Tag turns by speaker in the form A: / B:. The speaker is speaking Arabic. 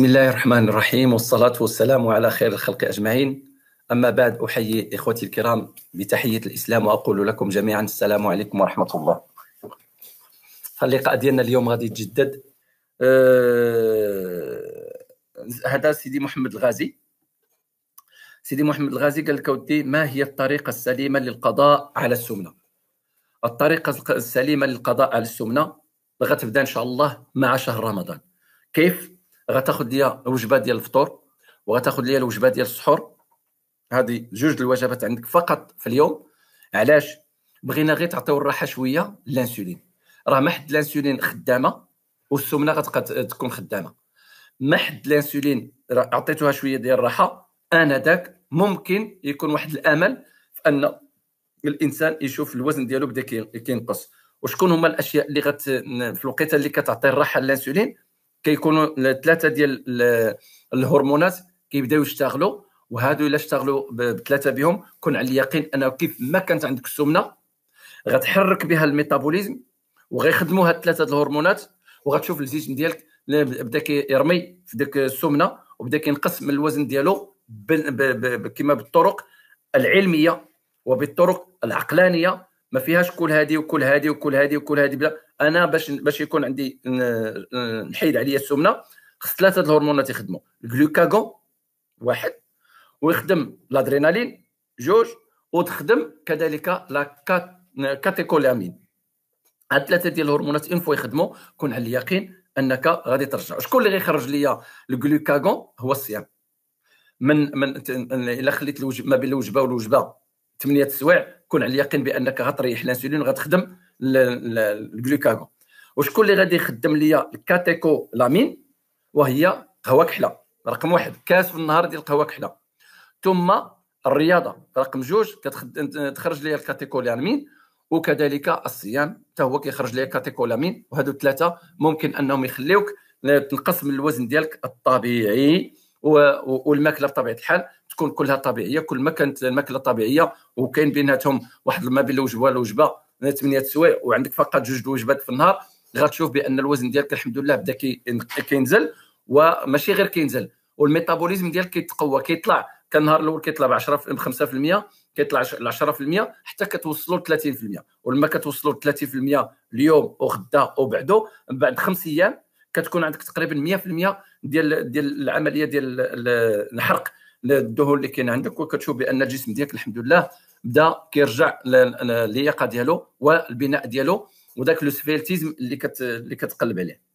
A: بسم الله الرحمن الرحيم والصلاة والسلام على خير الخلق أجمعين أما بعد أحيي إخوتي الكرام بتحية الإسلام وأقول لكم جميعا السلام عليكم ورحمة الله اللقاء ديالنا اليوم غادي يتجدد أه... هذا سيدي محمد الغازي سيدي محمد الغازي قال لك ودي ما هي الطريقة السليمة للقضاء على السمنة الطريقة السليمة للقضاء على السمنة غتبدا إن شاء الله مع شهر رمضان كيف غتاخذ ليا وجبه ديال الفطور وغتاخذ ليا الوجبه ديال السحور هذه جوج الوجبات عندك فقط في اليوم علاش بغينا غير تعطيو الراحه شويه للانسولين راه ما حد الانسولين خدامه والسمنه غتبقى تكون خدامه ما حد الانسولين عطيتوها شويه ديال الراحه انا ذاك ممكن يكون واحد الامل في ان الانسان يشوف الوزن ديالو بدا كينقص وشكون هما الاشياء اللي غت في الوقيته اللي كتعطي الراحه للانسولين كيكونوا ثلاثه ديال الهرمونات كيبداو يشتغلوا وهادو الا اشتغلوا بثلاثه بهم كن على اليقين انه كيف ما كانت عندك السمنه غتحرك بها الميتابوليزم وغيخدموا هاد ثلاثه الهرمونات وغتشوف الجسم ديالك بدا كيرمي في ديك السمنه وبدا كينقص من الوزن ديالو كما بالطرق العلميه وبالطرق العقلانيه ما فيهاش كل هذه وكل هذه وكل هذه وكل هذه بلا انا باش باش يكون عندي نحيد عليا السمنه خص ثلاثه الهرمونات يخدموا الجلوكاغون واحد ويخدم الادرينالين جوج وتخدم كذلك لا كاتيكولامين هاد ثلاثه ديال الهرمونات فوا يخدموا كون على اليقين انك غادي ترجع شكون اللي غيخرج ليا الجلوكاغون هو الصيام من من الا خليت الوجب ما بين الوجبه والوجبه ثمانيه سوايع كون على اليقين بانك غتريح الانسولين وغتخدم الجلوكاغون وشكون اللي غادي يخدم ليا الكاتيكو لامين وهي قهوه كحله رقم واحد كاس في النهار ديال قهوه كحله ثم الرياضه رقم جوج كتخد... تخرج ليا الكاتيكولامين وكذلك الصيام حتى هو كيخرج ليا الكاتيكولامين وهذو الثلاثه ممكن انهم يخليوك تنقص من الوزن ديالك الطبيعي والماكله بطبيعه الحال تكون كلها طبيعيه كل ما كانت الماكله طبيعيه وكاين بيناتهم واحد ما بين الوجبه والوجبه 8 سوايع وعندك فقط جوج وجبات في النهار غتشوف بان الوزن ديالك الحمد لله بدا كينزل وماشي غير كينزل والميتابوليزم ديالك كيتقوى كيطلع كان النهار الاول كيطلع ب 10 5% كيطلع ل 10% حتى كتوصلوا ل 30% ولما كتوصلوا ل 30% اليوم وغدا وبعدو من بعد خمس ايام كتكون عندك تقريبا 100% ديال ديال العمليه ديال الحرق الدهون اللي كاين عندك وكتشوف بان الجسم ديالك الحمد لله بدا كيرجع للياقه ديالو والبناء ديالو وذاك لو سفيلتيزم اللي كت... اللي كتقلب عليه